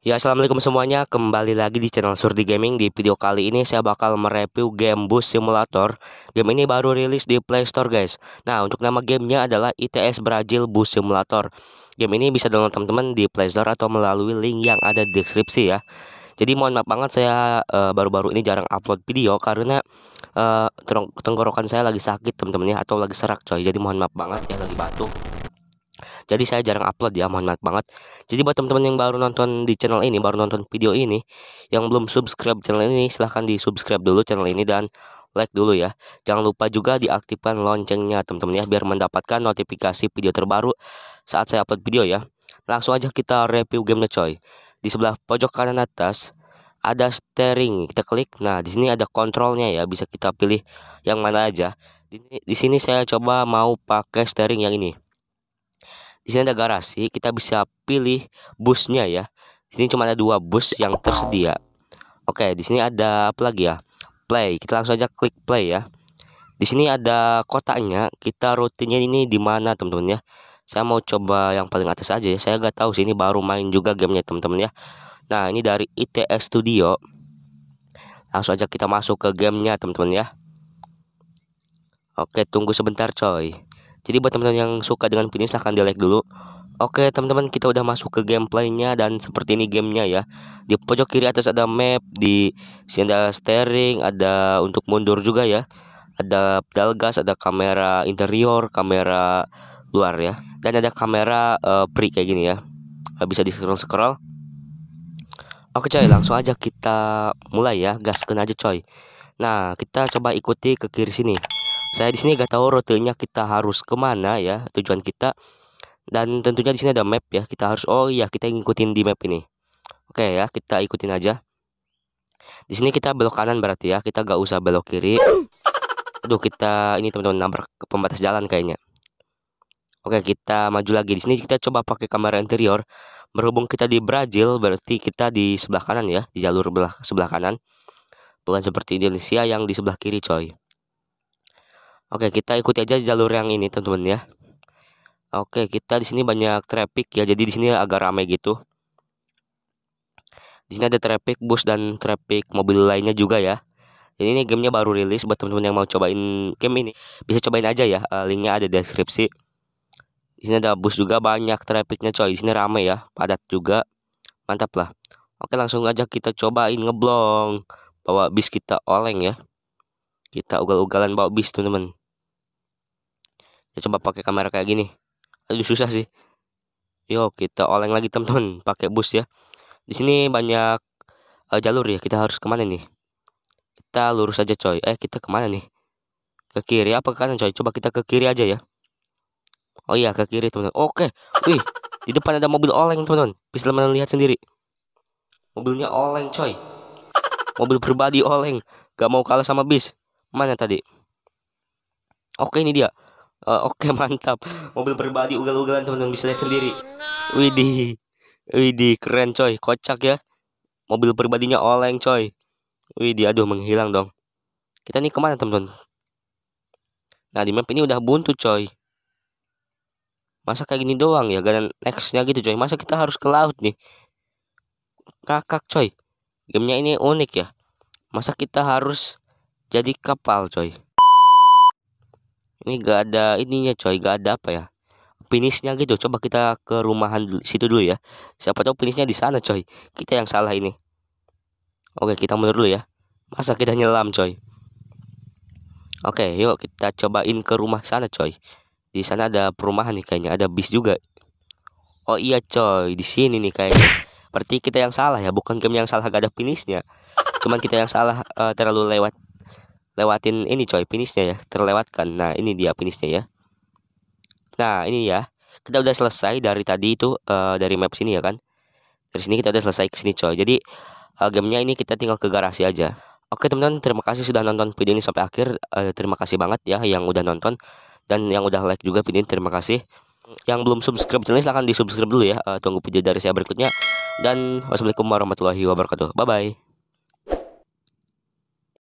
Ya assalamualaikum semuanya kembali lagi di channel Surdi Gaming di video kali ini saya bakal mereview game Bus Simulator game ini baru rilis di Play Store guys nah untuk nama gamenya adalah ITS Brazil Bus Simulator game ini bisa download teman-teman di Play Store atau melalui link yang ada di deskripsi ya jadi mohon maaf banget saya eh, baru-baru uh, ini jarang upload video karena uh, tenggorokan saya lagi sakit teman-teman ya atau lagi serak coy jadi mohon maaf banget ya lagi batuk jadi saya jarang upload ya, mohon maaf banget. Jadi buat teman-teman yang baru nonton di channel ini, baru nonton video ini, yang belum subscribe channel ini, silahkan di subscribe dulu channel ini dan like dulu ya. Jangan lupa juga diaktifkan loncengnya teman-teman ya, biar mendapatkan notifikasi video terbaru saat saya upload video ya. Langsung aja kita review gamenya coy. Di sebelah pojok kanan atas ada steering, kita klik. Nah, di sini ada kontrolnya ya, bisa kita pilih yang mana aja. Di, di sini saya coba mau pakai steering yang ini. Di sini ada garasi, kita bisa pilih busnya ya. Di sini cuma ada dua bus yang tersedia. Oke, di sini ada apa lagi ya? Play. Kita langsung aja klik play ya. Di sini ada kotaknya. Kita rutinnya ini di mana, teman-teman ya? Saya mau coba yang paling atas aja ya. Saya gak tahu sini baru main juga gamenya, teman-teman ya. Nah, ini dari ITS Studio. Langsung aja kita masuk ke gamenya, teman-teman ya. Oke, tunggu sebentar coy. Jadi buat teman-teman yang suka dengan finish silahkan di like dulu Oke teman-teman kita udah masuk ke gameplaynya dan seperti ini gamenya ya Di pojok kiri atas ada map, di sini ada steering, ada untuk mundur juga ya Ada pedal gas, ada kamera interior, kamera luar ya Dan ada kamera uh, pre kayak gini ya eh, Bisa di scroll-scroll Oke coy langsung aja kita mulai ya gas gaskan aja coy Nah kita coba ikuti ke kiri sini saya di sini gak tahu rutenya kita harus kemana ya tujuan kita dan tentunya di sini ada map ya kita harus oh iya kita ngikutin di map ini. Oke ya kita ikutin aja. Di sini kita belok kanan berarti ya kita gak usah belok kiri. Aduh kita ini teman-teman nabrak ke pembatas jalan kayaknya. Oke, kita maju lagi. Di sini kita coba pakai kamera interior. Berhubung kita di Brazil, berarti kita di sebelah kanan ya, di jalur belah sebelah kanan. Bukan seperti Indonesia yang di sebelah kiri, coy. Oke, kita ikuti aja jalur yang ini, teman-teman ya. Oke, kita di sini banyak traffic ya. Jadi di sini agak ramai gitu. Di sini ada traffic bus dan traffic mobil lainnya juga ya. Jadi ini gamenya baru rilis buat teman-teman yang mau cobain game ini bisa cobain aja ya. Eh, linknya ada di deskripsi. Di sini ada bus juga banyak trafficnya coy. Di sini ramai ya, padat juga. Mantap lah. Oke, langsung aja kita cobain ngeblong bawa bis kita oleng ya. Kita ugal-ugalan bawa bis teman-teman ya coba pakai kamera kayak gini aduh susah sih yo kita oleng lagi teman-teman pakai bus ya di sini banyak uh, jalur ya kita harus kemana nih kita lurus aja coy eh kita kemana nih ke kiri apa ke kanan coy coba kita ke kiri aja ya oh iya ke kiri teman-teman oke wih di depan ada mobil oleng teman-teman bisa teman lihat sendiri mobilnya oleng coy mobil pribadi oleng gak mau kalah sama bis mana tadi oke ini dia uh, oke okay, mantap mobil pribadi ugal-ugalan teman-teman bisa lihat sendiri widih widih keren coy kocak ya mobil pribadinya oleng coy widih aduh menghilang dong kita nih kemana teman-teman nah di map ini udah buntu coy masa kayak gini doang ya Gan nextnya gitu coy masa kita harus ke laut nih kakak coy gamenya ini unik ya masa kita harus jadi kapal coy ini gak ada ininya coy gak ada apa ya finishnya gitu coba kita ke rumahan situ dulu ya siapa tahu finishnya di sana coy kita yang salah ini oke kita mundur dulu ya masa kita nyelam coy oke yuk kita cobain ke rumah sana coy di sana ada perumahan nih kayaknya ada bis juga oh iya coy di sini nih kayaknya berarti kita yang salah ya bukan game yang salah gak ada finishnya cuman kita yang salah uh, terlalu lewat lewatin ini coy finishnya ya terlewatkan nah ini dia finishnya ya nah ini ya kita udah selesai dari tadi itu uh, dari map sini ya kan dari sini kita udah selesai ke sini coy jadi uh, gamenya ini kita tinggal ke garasi aja oke teman-teman terima kasih sudah nonton video ini sampai akhir uh, terima kasih banget ya yang udah nonton dan yang udah like juga video ini terima kasih yang belum subscribe channel silahkan di subscribe dulu ya uh, tunggu video dari saya berikutnya dan wassalamualaikum warahmatullahi wabarakatuh bye bye